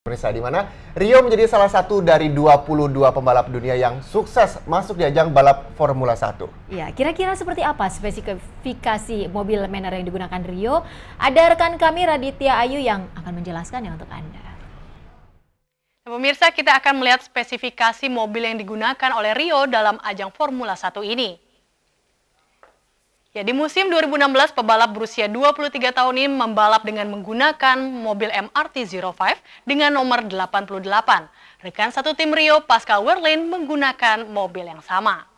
Pemirsa, di mana Rio menjadi salah satu dari 22 pembalap dunia yang sukses masuk di ajang balap Formula 1. Ya, kira-kira seperti apa spesifikasi mobil Menara yang digunakan Rio? Ada rekan kami Raditya Ayu yang akan menjelaskan ya untuk Anda. Nah, pemirsa, kita akan melihat spesifikasi mobil yang digunakan oleh Rio dalam ajang Formula 1 ini. Ya, di musim 2016, pebalap berusia 23 tahun ini membalap dengan menggunakan mobil MRT 05 dengan nomor 88. Rekan satu tim Rio, Pascal Werlin, menggunakan mobil yang sama.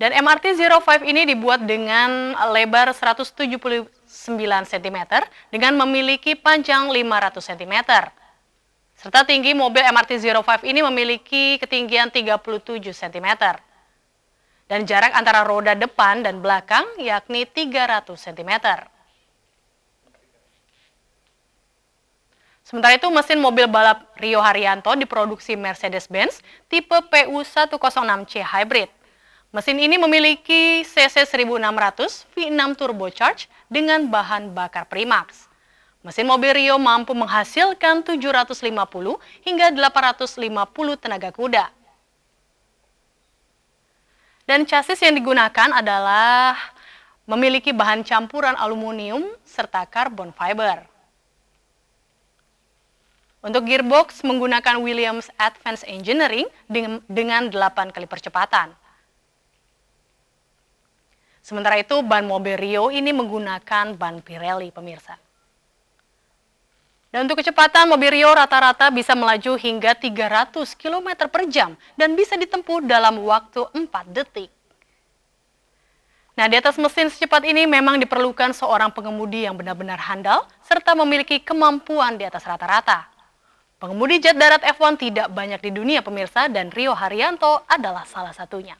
Dan MRT 05 ini dibuat dengan lebar 179 cm dengan memiliki panjang 500 cm. Serta tinggi mobil MRT 05 ini memiliki ketinggian 37 cm dan jarak antara roda depan dan belakang yakni 300 cm. Sementara itu, mesin mobil balap Rio Haryanto diproduksi Mercedes-Benz tipe PU106C Hybrid. Mesin ini memiliki CC 1600 V6 Turbocharged dengan bahan bakar Primax. Mesin mobil Rio mampu menghasilkan 750 hingga 850 tenaga kuda. Dan chassis yang digunakan adalah memiliki bahan campuran aluminium serta carbon fiber. Untuk gearbox menggunakan Williams Advanced Engineering dengan 8 kali percepatan. Sementara itu, ban mobil Rio ini menggunakan ban Pirelli, pemirsa. Dan untuk kecepatan, mobil Rio rata-rata bisa melaju hingga 300 km per jam dan bisa ditempuh dalam waktu 4 detik. Nah, di atas mesin secepat ini memang diperlukan seorang pengemudi yang benar-benar handal serta memiliki kemampuan di atas rata-rata. Pengemudi jet darat F1 tidak banyak di dunia pemirsa dan Rio Haryanto adalah salah satunya.